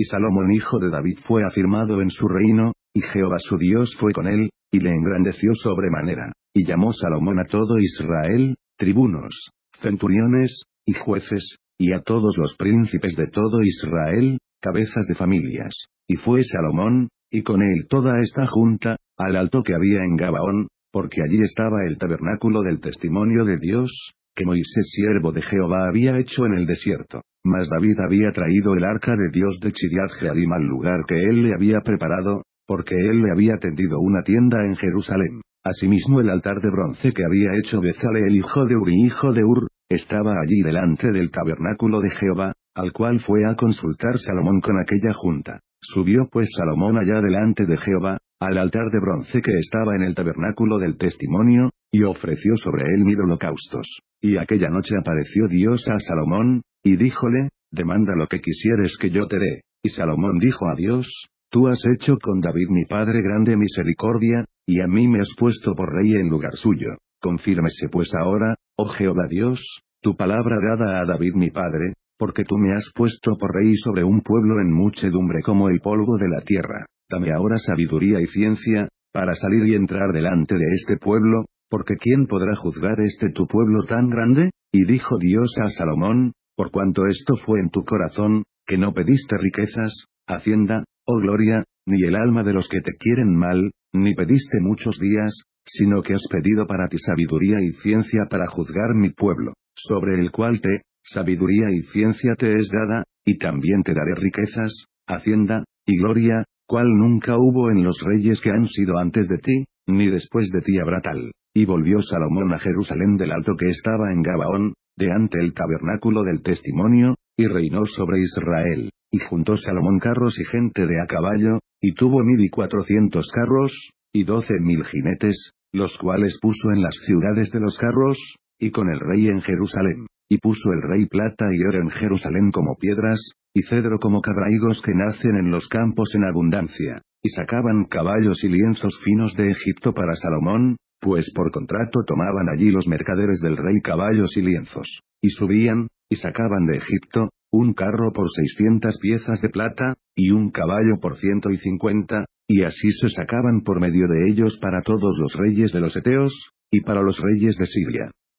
Y Salomón hijo de David fue afirmado en su reino, y Jehová su Dios fue con él, y le engrandeció sobremanera, y llamó Salomón a todo Israel, tribunos, centuriones, y jueces, y a todos los príncipes de todo Israel, cabezas de familias, y fue Salomón, y con él toda esta junta, al alto que había en Gabaón, porque allí estaba el tabernáculo del testimonio de Dios, que Moisés siervo de Jehová había hecho en el desierto, mas David había traído el arca de Dios de Chiriat Jearim al lugar que él le había preparado, porque él le había tendido una tienda en Jerusalén. Asimismo el altar de bronce que había hecho Bezale el hijo de Uri hijo de Ur, estaba allí delante del tabernáculo de Jehová, al cual fue a consultar Salomón con aquella junta. Subió pues Salomón allá delante de Jehová, al altar de bronce que estaba en el tabernáculo del testimonio, y ofreció sobre él mil holocaustos. Y aquella noche apareció Dios a Salomón, y díjole, demanda lo que quisieres que yo te dé. Y Salomón dijo a Dios, Tú has hecho con David mi padre grande misericordia, y a mí me has puesto por rey en lugar suyo. Confírmese pues ahora, oh Jehová Dios, tu palabra dada a David mi padre, porque tú me has puesto por rey sobre un pueblo en muchedumbre como el polvo de la tierra. Dame ahora sabiduría y ciencia, para salir y entrar delante de este pueblo, porque ¿quién podrá juzgar este tu pueblo tan grande? Y dijo Dios a Salomón, por cuanto esto fue en tu corazón, que no pediste riquezas, hacienda, o gloria, ni el alma de los que te quieren mal, ni pediste muchos días, sino que has pedido para ti sabiduría y ciencia para juzgar mi pueblo, sobre el cual te, sabiduría y ciencia te es dada, y también te daré riquezas, hacienda, y gloria, cual nunca hubo en los reyes que han sido antes de ti, ni después de ti habrá tal. Y volvió Salomón a Jerusalén del alto que estaba en Gabaón, de ante el tabernáculo del testimonio, y reinó sobre Israel, y juntó Salomón carros y gente de a caballo, y tuvo mil y cuatrocientos carros, y doce mil jinetes, los cuales puso en las ciudades de los carros, y con el rey en Jerusalén, y puso el rey plata y oro en Jerusalén como piedras, y cedro como cabraigos que nacen en los campos en abundancia, y sacaban caballos y lienzos finos de Egipto para Salomón, pues por contrato tomaban allí los mercaderes del rey caballos y lienzos, y subían, y sacaban de Egipto, un carro por seiscientas piezas de plata, y un caballo por ciento y cincuenta, y así se sacaban por medio de ellos para todos los reyes de los Eteos, y para los reyes de Siria,